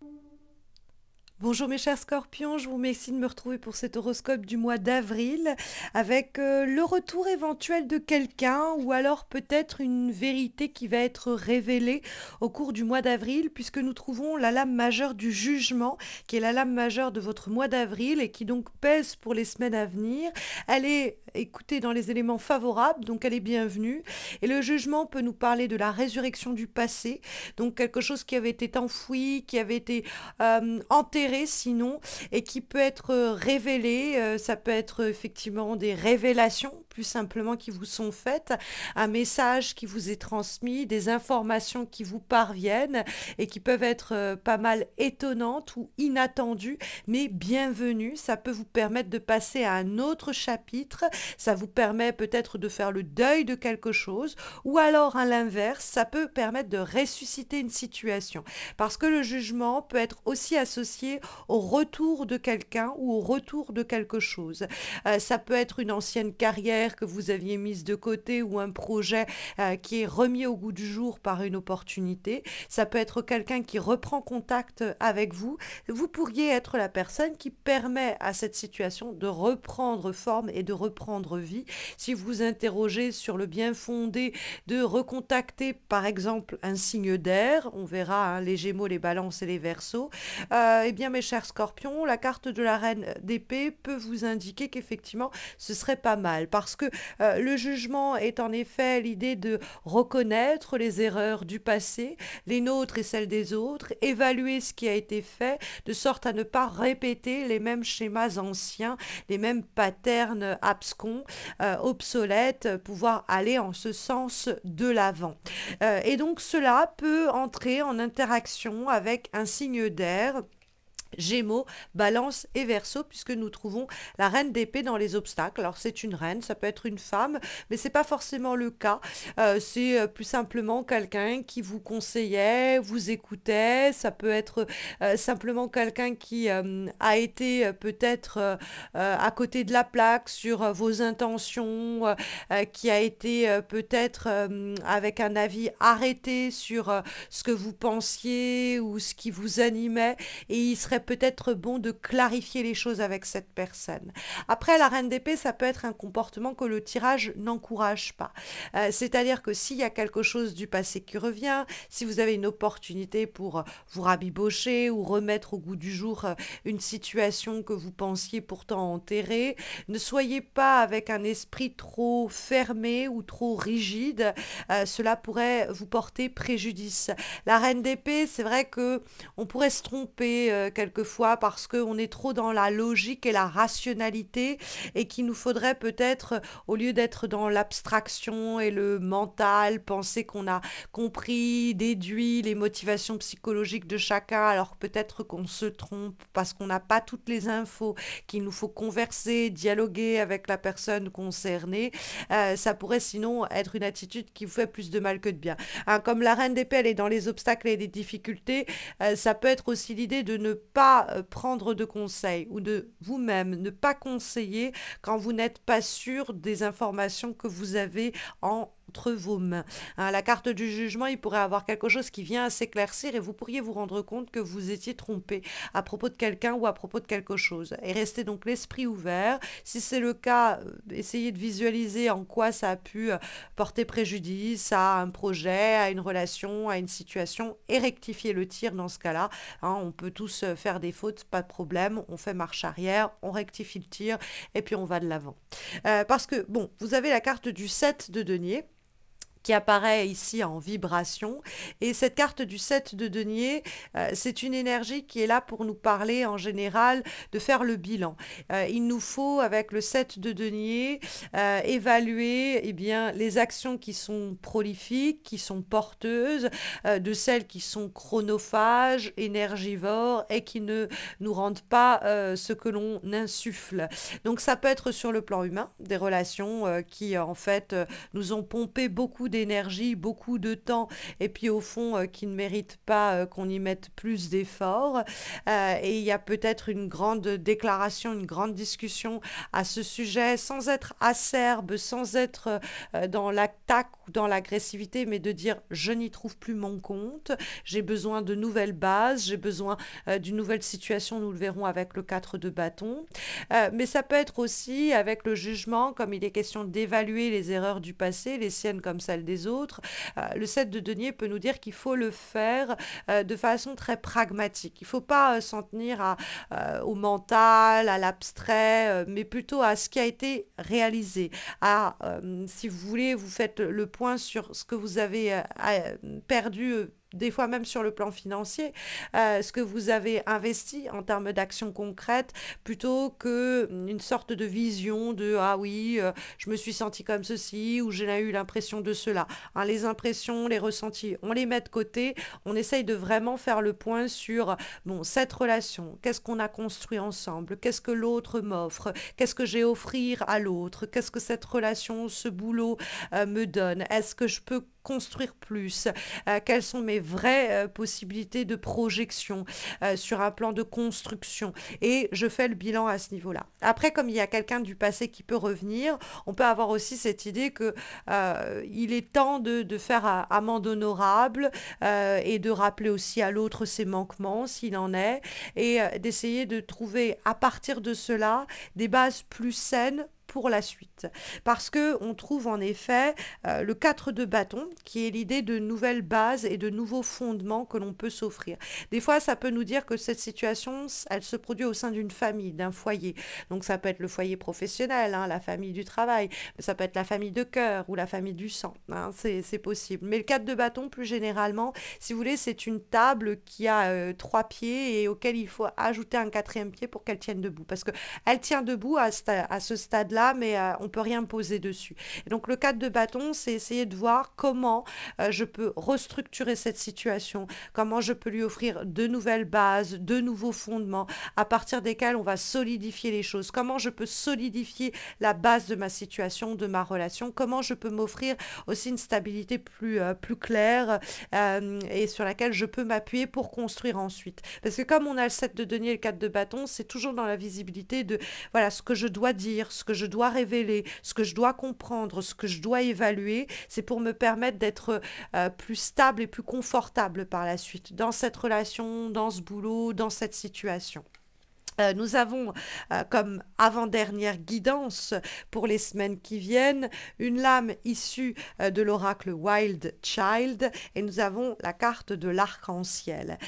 Thank you. Bonjour mes chers scorpions, je vous remercie de me retrouver pour cet horoscope du mois d'avril avec euh, le retour éventuel de quelqu'un ou alors peut-être une vérité qui va être révélée au cours du mois d'avril puisque nous trouvons la lame majeure du jugement qui est la lame majeure de votre mois d'avril et qui donc pèse pour les semaines à venir. Elle est écoutée dans les éléments favorables donc elle est bienvenue et le jugement peut nous parler de la résurrection du passé donc quelque chose qui avait été enfoui, qui avait été euh, enterré sinon et qui peut être euh, révélé. Euh, ça peut être euh, effectivement des révélations plus simplement qui vous sont faites, un message qui vous est transmis, des informations qui vous parviennent et qui peuvent être pas mal étonnantes ou inattendues, mais bienvenues. Ça peut vous permettre de passer à un autre chapitre. Ça vous permet peut-être de faire le deuil de quelque chose ou alors à l'inverse, ça peut permettre de ressusciter une situation parce que le jugement peut être aussi associé au retour de quelqu'un ou au retour de quelque chose. Euh, ça peut être une ancienne carrière que vous aviez mise de côté ou un projet euh, qui est remis au goût du jour par une opportunité. Ça peut être quelqu'un qui reprend contact avec vous. Vous pourriez être la personne qui permet à cette situation de reprendre forme et de reprendre vie. Si vous interrogez sur le bien fondé de recontacter par exemple un signe d'air, on verra hein, les gémeaux, les balances et les versos, euh, eh bien mes chers scorpions, la carte de la reine d'épée peut vous indiquer qu'effectivement, ce serait pas mal. Parce que euh, le jugement est en effet l'idée de reconnaître les erreurs du passé, les nôtres et celles des autres, évaluer ce qui a été fait, de sorte à ne pas répéter les mêmes schémas anciens, les mêmes patterns abscons, euh, obsolètes, pouvoir aller en ce sens de l'avant. Euh, et donc cela peut entrer en interaction avec un signe d'air Gémeaux, Balance et Verseau, puisque nous trouvons la reine d'épée dans les obstacles. Alors c'est une reine, ça peut être une femme, mais c'est pas forcément le cas. Euh, c'est euh, plus simplement quelqu'un qui vous conseillait, vous écoutait. Ça peut être euh, simplement quelqu'un qui a été peut-être à côté de la plaque sur vos intentions, qui a été peut-être avec un avis arrêté sur ce que vous pensiez ou ce qui vous animait, et il serait peut-être bon de clarifier les choses avec cette personne. Après, la reine d'épée, ça peut être un comportement que le tirage n'encourage pas. Euh, c'est-à-dire que s'il y a quelque chose du passé qui revient, si vous avez une opportunité pour euh, vous rabibocher ou remettre au goût du jour euh, une situation que vous pensiez pourtant enterrée, ne soyez pas avec un esprit trop fermé ou trop rigide. cela pourrait vous porter préjudice. La reine d'épée, c'est vrai que on pourrait se tromper quelquefois parce qu'on est trop dans la logique et la rationalité et qu'il nous faudrait peut-être, au lieu d'être dans l'abstraction et le mental, penser qu'on a compris, déduit les motivations psychologiques de chacun, alors peut-être qu'on se trompe parce qu'on n'a pas toutes les infos, qu'il nous faut converser, dialoguer avec la personne concernée. Euh, ça pourrait sinon être une attitude qui vous fait plus de mal que de bien. Hein, comme la reine des pelles est dans les obstacles et les difficultés, euh, ça peut être aussi l'idée de ne pas euh, prendre de conseils ou de vous-même, ne pas conseiller quand vous n'êtes pas sûr des informations que vous avez en entre vos mains. Hein, la carte du jugement, il pourrait avoir quelque chose qui vient à s'éclaircir et vous pourriez vous rendre compte que vous étiez trompé à propos de quelqu'un ou à propos de quelque chose. Et restez donc l'esprit ouvert. Si c'est le cas, euh, essayez de visualiser en quoi ça a pu euh, porter préjudice à un projet, à une relation, à une situation et rectifiez le tir dans ce cas-là. Hein, on peut tous euh, faire des fautes, pas de problème. On fait marche arrière, on rectifie le tir et puis on va de l'avant. parce que, bon, vous avez la carte du 7 de denier apparaît ici en vibration. Et cette carte du 7 de denier, euh, c'est une énergie qui est là pour nous parler en général de faire le bilan. Euh, il nous faut, avec le 7 de denier, euh, évaluer et eh bien, les actions qui sont prolifiques, qui sont porteuses, de celles qui sont chronophages, énergivores et qui ne nous rendent pas ce que l'on insuffle. Donc ça peut être sur le plan humain, des relations qui en fait nous ont pompé beaucoup d'énergie énergie beaucoup de temps, et puis au fond, euh, qui ne mérite pas euh, qu'on y mette plus d'efforts. Euh, et il y a peut-être une grande déclaration, une grande discussion à ce sujet, sans être acerbe, sans être dans l'attaque ou dans l'agressivité, mais de dire je n'y trouve plus mon compte, j'ai besoin de nouvelles bases, j'ai besoin d'une nouvelle situation, nous le verrons avec le 4 de bâton. mais ça peut être aussi avec le jugement, comme il est question d'évaluer les erreurs du passé, les siennes comme ça des autres. Euh, le set de denier peut nous dire qu'il faut le faire euh, de façon très pragmatique. Il ne faut pas euh, s'en tenir au mental, à l'abstrait, mais plutôt à ce qui a été réalisé. À, si vous voulez, vous faites le point sur ce que vous avez perdu des fois même sur le plan financier, euh, ce que vous avez investi en termes d'actions concrètes, plutôt que mm, une sorte de vision de ah oui, euh, je me suis senti comme ceci ou j'ai eu l'impression de cela. Hein, les impressions, les ressentis, on les met de côté, on essaye de vraiment faire le point sur bon cette relation, qu'est-ce qu'on a construit ensemble, qu'est-ce que l'autre m'offre, qu'est-ce que j'ai à offrir à l'autre, qu'est-ce que cette relation, ce boulot euh, me donne, est-ce que je peux construire plus euh, Quelles sont mes vraies euh, possibilités de projection euh, sur un plan de construction Et je fais le bilan à ce niveau-là. Après, comme il y a quelqu'un du passé qui peut revenir, on peut avoir aussi cette idée que il est temps de, faire amende honorable et de rappeler aussi à l'autre ses manquements, s'il en est, et d'essayer de trouver à partir de cela des bases plus saines pour la suite. Parce que on trouve en effet euh, le 4 de bâton, qui est l'idée de nouvelles bases et de nouveaux fondements que l'on peut s'offrir. Des fois, ça peut nous dire que cette situation, elle se produit au sein d'une famille, d'un foyer. Donc ça peut être le foyer professionnel, hein, la famille du travail, ça peut être la famille de cœur ou la famille du sang. Hein, c'est possible. Mais le 4 de bâton, plus généralement, si vous voulez, c'est une table qui a euh, trois pieds et auquel il faut ajouter un quatrième pied pour qu'elle tienne debout. Parce que elle tient debout à ce stade-là là, mais on euh, on peut rien poser dessus. Et donc le cadre de bâton, c'est essayer de voir comment euh, je peux restructurer cette situation, comment je peux lui offrir de nouvelles bases, de nouveaux fondements à partir desquels on va solidifier les choses, comment je peux solidifier la base de ma situation, de ma relation, comment je peux m'offrir aussi une stabilité plus, euh, plus claire et sur laquelle je peux m'appuyer pour construire ensuite. Parce que comme on a le 7 de deniers et le 4 de bâton, c'est toujours dans la visibilité de voilà ce que je dois dire, ce que je dois révéler, ce que je dois comprendre, ce que je dois évaluer, c'est pour me permettre d'être euh, plus stable et plus confortable par la suite dans cette relation, dans ce boulot, dans cette situation. Euh, nous avons euh, comme avant-dernière guidance pour les semaines qui viennent une lame issue euh, de l'oracle Wild Child et nous avons la carte de l'arc-en-ciel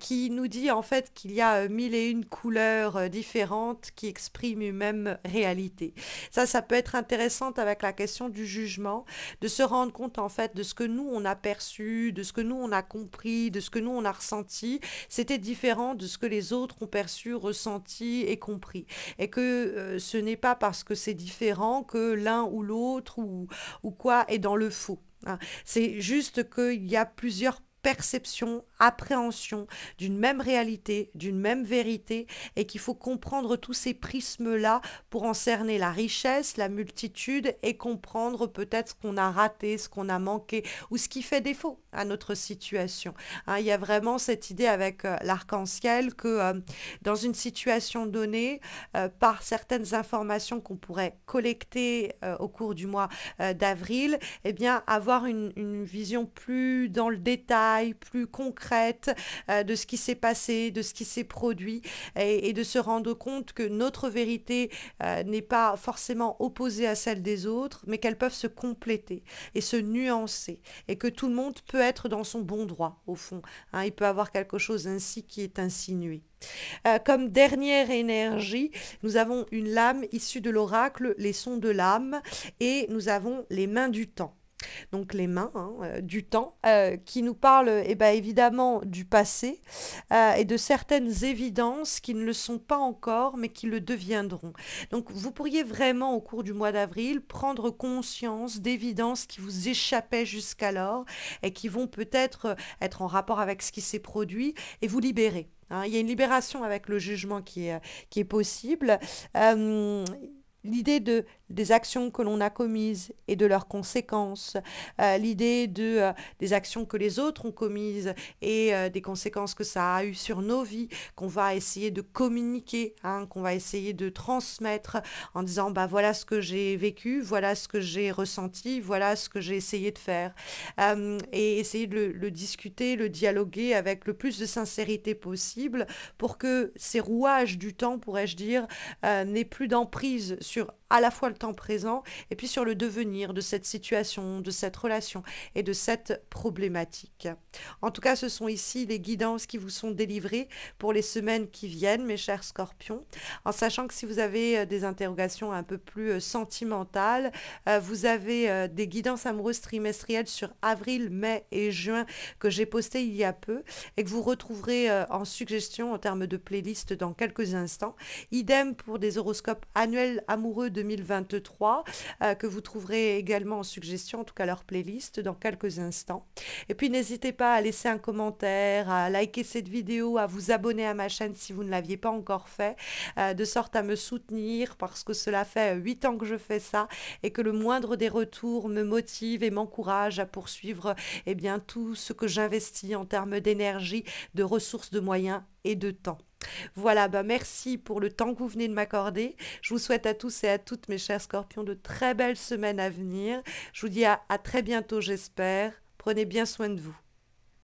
qui nous dit en fait qu'il y a mille et une couleurs différentes qui expriment une même réalité. Ça, ça peut être intéressant avec la question du jugement, de se rendre compte en fait de ce que nous on a perçu, de ce que nous on a compris, de ce que nous on a ressenti. C'était différent de ce que les autres ont perçu, ressenti et compris. Et que euh, ce n'est pas parce que c'est différent que l'un ou l'autre ou, ou quoi est dans le faux. Hein. C'est juste qu'il y a plusieurs perceptions appréhension d'une même réalité, d'une même vérité, et qu'il faut comprendre tous ces prismes-là pour encerner la richesse, la multitude, et comprendre peut-être ce qu'on a raté, ce qu'on a manqué, ou ce qui fait défaut à notre situation. Hein, il y a vraiment cette idée avec euh, l'arc-en-ciel que euh, dans une situation donnée, euh, par certaines informations qu'on pourrait collecter au cours du mois d'avril, eh bien avoir une, une vision plus dans le détail, plus concrète, euh, de ce qui s'est passé, de ce qui s'est produit, et, de se rendre compte que notre vérité euh, n'est pas forcément opposée à celle des autres, mais qu'elles peuvent se compléter et se nuancer, et que tout le monde peut être dans son bon droit, au fond. Hein. il peut avoir quelque chose ainsi qui est insinué. Euh, comme dernière énergie, nous avons une lame issue de l'oracle, les sons de l'âme, et nous avons les mains du temps donc les mains hein, euh, du temps, euh, qui nous parle et eh ben, évidemment du passé euh, et de certaines évidences qui ne le sont pas encore, mais qui le deviendront. Donc vous pourriez vraiment, au cours du mois d'avril, prendre conscience d'évidences qui vous échappaient jusqu'alors et qui vont peut-être être en rapport avec ce qui s'est produit et vous libérer. Hein. Il y a une libération avec le jugement qui est, qui est possible. L'idée de des actions que l'on a commises et de leurs conséquences, euh, l'idée de euh, des actions que les autres ont commises et euh, des conséquences que ça a eues sur nos vies, qu'on va essayer de communiquer, hein, qu'on va essayer de transmettre en disant bah voilà ce que j'ai vécu, voilà ce que j'ai ressenti, voilà ce que j'ai essayé de faire et essayer de le, le, discuter, le dialoguer avec le plus de sincérité possible pour que ces rouages du temps, pourrais-je dire, n'aient plus d'emprise sur à la fois le temps présent et puis sur le devenir de cette situation, de cette relation et de cette problématique. En tout cas, ce sont ici les guidances qui vous sont délivrées pour les semaines qui viennent, mes chers scorpions, en sachant que si vous avez euh, des interrogations un peu plus euh, sentimentales, euh, vous avez des guidances amoureuses trimestrielles sur avril, mai et juin que j'ai postées il y a peu et que vous retrouverez en suggestion en termes de playlist dans quelques instants. Idem pour des horoscopes annuels amoureux de 2023, euh, que vous trouverez également en suggestion, en tout cas leur playlist, dans quelques instants. Et puis n'hésitez pas à laisser un commentaire, à liker cette vidéo, à vous abonner à ma chaîne si vous ne l'aviez pas encore fait, euh, de sorte à me soutenir parce que cela fait 8 ans que je fais ça et que le moindre des retours me motive et m'encourage à poursuivre eh bien, tout ce que j'investis en termes d'énergie, de ressources, de moyens et de temps. Voilà, bah merci pour le temps que vous venez de m'accorder. Je vous souhaite à tous et à toutes, mes chers scorpions, de très belles semaines à venir. Je vous dis à très bientôt, j'espère. Prenez bien soin de vous.